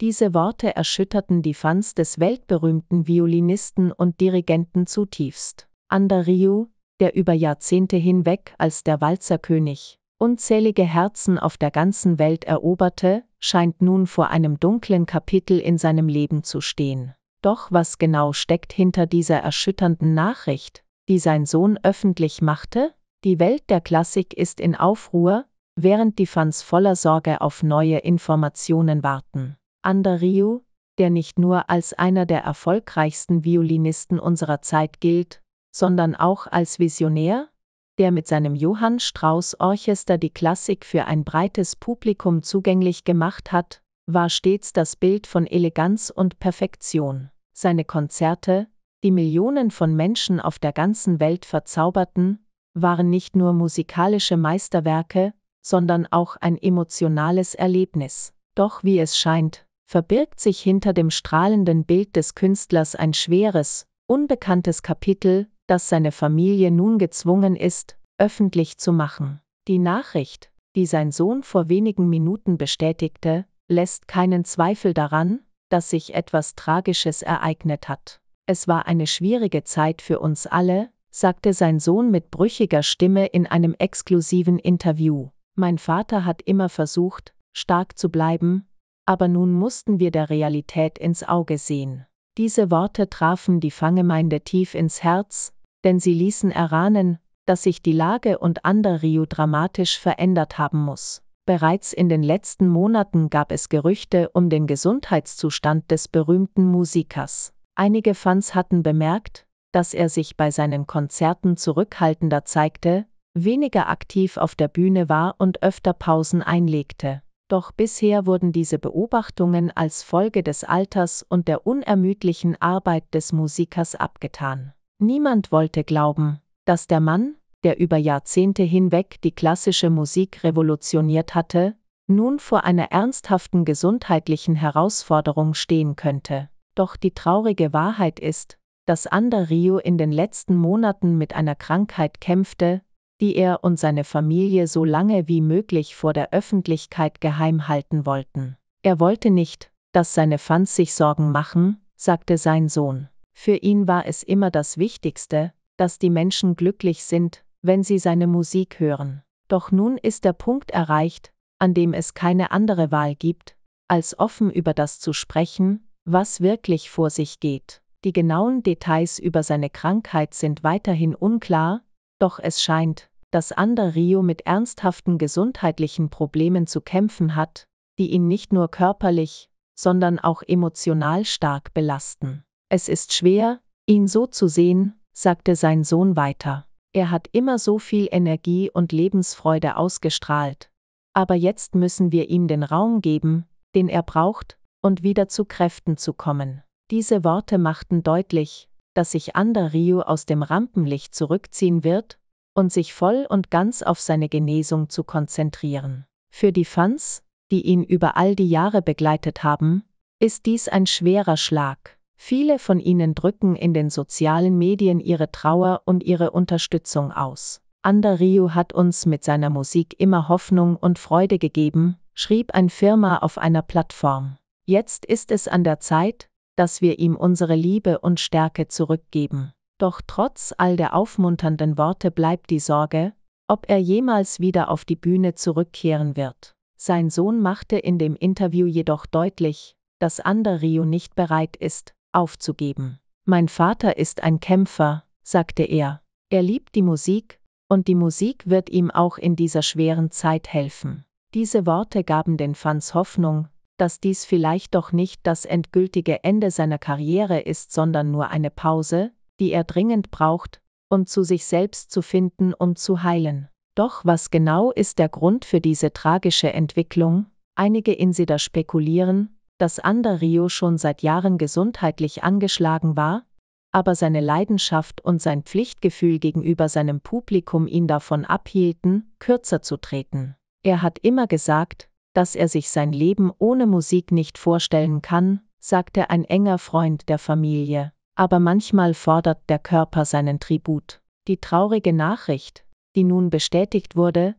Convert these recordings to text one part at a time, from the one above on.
Diese Worte erschütterten die Fans des weltberühmten Violinisten und Dirigenten zutiefst. Ander Ryu, der über Jahrzehnte hinweg als der Walzerkönig unzählige Herzen auf der ganzen Welt eroberte, scheint nun vor einem dunklen Kapitel in seinem Leben zu stehen. Doch was genau steckt hinter dieser erschütternden Nachricht, die sein Sohn öffentlich machte? Die Welt der Klassik ist in Aufruhr, während die Fans voller Sorge auf neue Informationen warten. Andariu, der nicht nur als einer der erfolgreichsten Violinisten unserer Zeit gilt, sondern auch als Visionär, der mit seinem Johann Strauss Orchester die Klassik für ein breites Publikum zugänglich gemacht hat, war stets das Bild von Eleganz und Perfektion. Seine Konzerte, die Millionen von Menschen auf der ganzen Welt verzauberten, waren nicht nur musikalische Meisterwerke, sondern auch ein emotionales Erlebnis. Doch wie es scheint, verbirgt sich hinter dem strahlenden Bild des Künstlers ein schweres, unbekanntes Kapitel, das seine Familie nun gezwungen ist, öffentlich zu machen. Die Nachricht, die sein Sohn vor wenigen Minuten bestätigte, lässt keinen Zweifel daran, dass sich etwas Tragisches ereignet hat. Es war eine schwierige Zeit für uns alle, sagte sein Sohn mit brüchiger Stimme in einem exklusiven Interview. Mein Vater hat immer versucht, stark zu bleiben, aber nun mussten wir der Realität ins Auge sehen. Diese Worte trafen die Fangemeinde tief ins Herz, denn sie ließen erahnen, dass sich die Lage und ander Rio dramatisch verändert haben muss. Bereits in den letzten Monaten gab es Gerüchte um den Gesundheitszustand des berühmten Musikers. Einige Fans hatten bemerkt, dass er sich bei seinen Konzerten zurückhaltender zeigte, weniger aktiv auf der Bühne war und öfter Pausen einlegte doch bisher wurden diese Beobachtungen als Folge des Alters und der unermüdlichen Arbeit des Musikers abgetan. Niemand wollte glauben, dass der Mann, der über Jahrzehnte hinweg die klassische Musik revolutioniert hatte, nun vor einer ernsthaften gesundheitlichen Herausforderung stehen könnte. Doch die traurige Wahrheit ist, dass Ander Rio in den letzten Monaten mit einer Krankheit kämpfte, die er und seine Familie so lange wie möglich vor der Öffentlichkeit geheim halten wollten. Er wollte nicht, dass seine Fans sich Sorgen machen, sagte sein Sohn. Für ihn war es immer das Wichtigste, dass die Menschen glücklich sind, wenn sie seine Musik hören. Doch nun ist der Punkt erreicht, an dem es keine andere Wahl gibt, als offen über das zu sprechen, was wirklich vor sich geht. Die genauen Details über seine Krankheit sind weiterhin unklar, doch es scheint, dass Ander Rio mit ernsthaften gesundheitlichen Problemen zu kämpfen hat, die ihn nicht nur körperlich, sondern auch emotional stark belasten. Es ist schwer, ihn so zu sehen, sagte sein Sohn weiter. Er hat immer so viel Energie und Lebensfreude ausgestrahlt. Aber jetzt müssen wir ihm den Raum geben, den er braucht, und wieder zu Kräften zu kommen. Diese Worte machten deutlich, dass sich Ander Rio aus dem Rampenlicht zurückziehen wird, und sich voll und ganz auf seine Genesung zu konzentrieren. Für die Fans, die ihn über all die Jahre begleitet haben, ist dies ein schwerer Schlag. Viele von ihnen drücken in den sozialen Medien ihre Trauer und ihre Unterstützung aus. Ander Ryu hat uns mit seiner Musik immer Hoffnung und Freude gegeben, schrieb ein Firma auf einer Plattform. Jetzt ist es an der Zeit, dass wir ihm unsere Liebe und Stärke zurückgeben. Doch trotz all der aufmunternden Worte bleibt die Sorge, ob er jemals wieder auf die Bühne zurückkehren wird. Sein Sohn machte in dem Interview jedoch deutlich, dass Ander Rio nicht bereit ist, aufzugeben. Mein Vater ist ein Kämpfer, sagte er. Er liebt die Musik, und die Musik wird ihm auch in dieser schweren Zeit helfen. Diese Worte gaben den Fans Hoffnung, dass dies vielleicht doch nicht das endgültige Ende seiner Karriere ist, sondern nur eine Pause, die er dringend braucht, um zu sich selbst zu finden und zu heilen. Doch was genau ist der Grund für diese tragische Entwicklung? Einige Insider spekulieren, dass Ander Rio schon seit Jahren gesundheitlich angeschlagen war, aber seine Leidenschaft und sein Pflichtgefühl gegenüber seinem Publikum ihn davon abhielten, kürzer zu treten. Er hat immer gesagt, dass er sich sein Leben ohne Musik nicht vorstellen kann, sagte ein enger Freund der Familie aber manchmal fordert der Körper seinen Tribut. Die traurige Nachricht, die nun bestätigt wurde,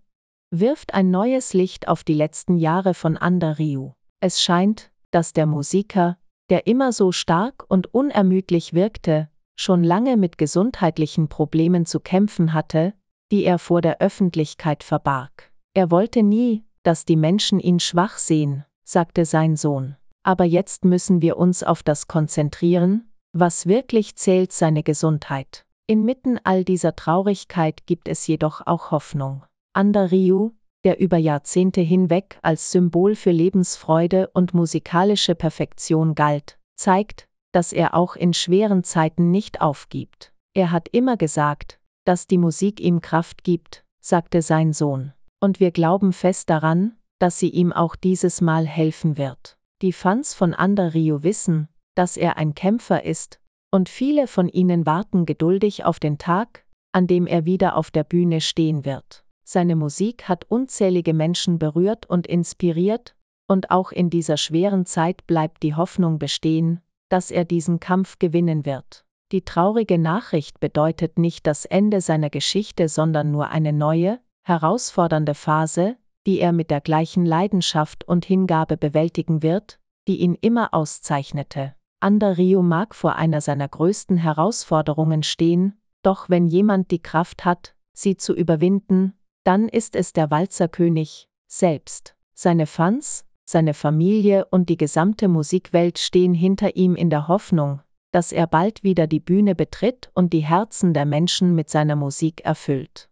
wirft ein neues Licht auf die letzten Jahre von Ander Ryu. Es scheint, dass der Musiker, der immer so stark und unermüdlich wirkte, schon lange mit gesundheitlichen Problemen zu kämpfen hatte, die er vor der Öffentlichkeit verbarg. Er wollte nie, dass die Menschen ihn schwach sehen, sagte sein Sohn. Aber jetzt müssen wir uns auf das konzentrieren, was wirklich zählt, seine Gesundheit. Inmitten all dieser Traurigkeit gibt es jedoch auch Hoffnung. Ander Ryu, der über Jahrzehnte hinweg als Symbol für Lebensfreude und musikalische Perfektion galt, zeigt, dass er auch in schweren Zeiten nicht aufgibt. Er hat immer gesagt, dass die Musik ihm Kraft gibt, sagte sein Sohn. Und wir glauben fest daran, dass sie ihm auch dieses Mal helfen wird. Die Fans von Ander Ryu wissen, dass er ein Kämpfer ist, und viele von ihnen warten geduldig auf den Tag, an dem er wieder auf der Bühne stehen wird. Seine Musik hat unzählige Menschen berührt und inspiriert, und auch in dieser schweren Zeit bleibt die Hoffnung bestehen, dass er diesen Kampf gewinnen wird. Die traurige Nachricht bedeutet nicht das Ende seiner Geschichte, sondern nur eine neue, herausfordernde Phase, die er mit der gleichen Leidenschaft und Hingabe bewältigen wird, die ihn immer auszeichnete. Ander Rio mag vor einer seiner größten Herausforderungen stehen, doch wenn jemand die Kraft hat, sie zu überwinden, dann ist es der Walzerkönig selbst. Seine Fans, seine Familie und die gesamte Musikwelt stehen hinter ihm in der Hoffnung, dass er bald wieder die Bühne betritt und die Herzen der Menschen mit seiner Musik erfüllt.